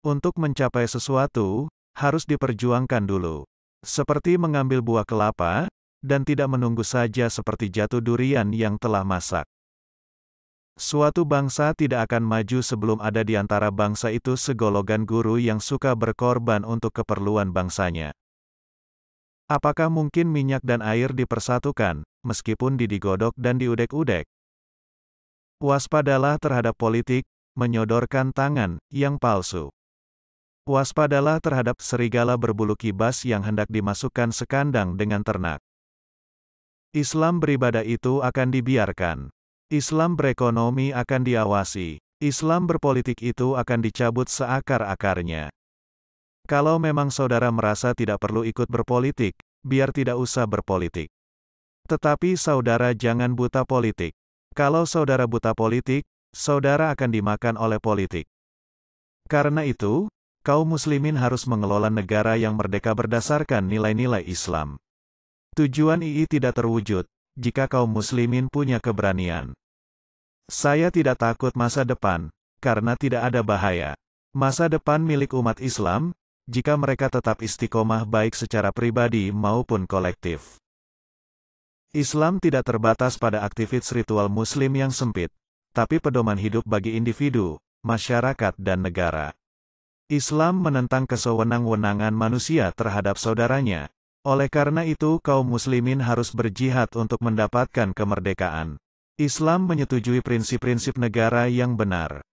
Untuk mencapai sesuatu, harus diperjuangkan dulu. Seperti mengambil buah kelapa, dan tidak menunggu saja seperti jatuh durian yang telah masak. Suatu bangsa tidak akan maju sebelum ada di antara bangsa itu segolongan guru yang suka berkorban untuk keperluan bangsanya. Apakah mungkin minyak dan air dipersatukan, meskipun didigodok dan diudek-udek? Waspadalah terhadap politik, menyodorkan tangan, yang palsu. Waspadalah terhadap serigala berbulu kibas yang hendak dimasukkan sekandang dengan ternak. Islam beribadah itu akan dibiarkan. Islam berekonomi akan diawasi. Islam berpolitik itu akan dicabut seakar-akarnya. Kalau memang saudara merasa tidak perlu ikut berpolitik, biar tidak usah berpolitik. Tetapi saudara jangan buta politik. Kalau saudara buta politik, saudara akan dimakan oleh politik. Karena itu, kaum muslimin harus mengelola negara yang merdeka berdasarkan nilai-nilai Islam. Tujuan II tidak terwujud, jika kaum muslimin punya keberanian. Saya tidak takut masa depan, karena tidak ada bahaya. Masa depan milik umat Islam, jika mereka tetap istiqomah baik secara pribadi maupun kolektif. Islam tidak terbatas pada aktivitas ritual muslim yang sempit, tapi pedoman hidup bagi individu, masyarakat dan negara. Islam menentang kesewenang-wenangan manusia terhadap saudaranya. Oleh karena itu kaum muslimin harus berjihad untuk mendapatkan kemerdekaan. Islam menyetujui prinsip-prinsip negara yang benar.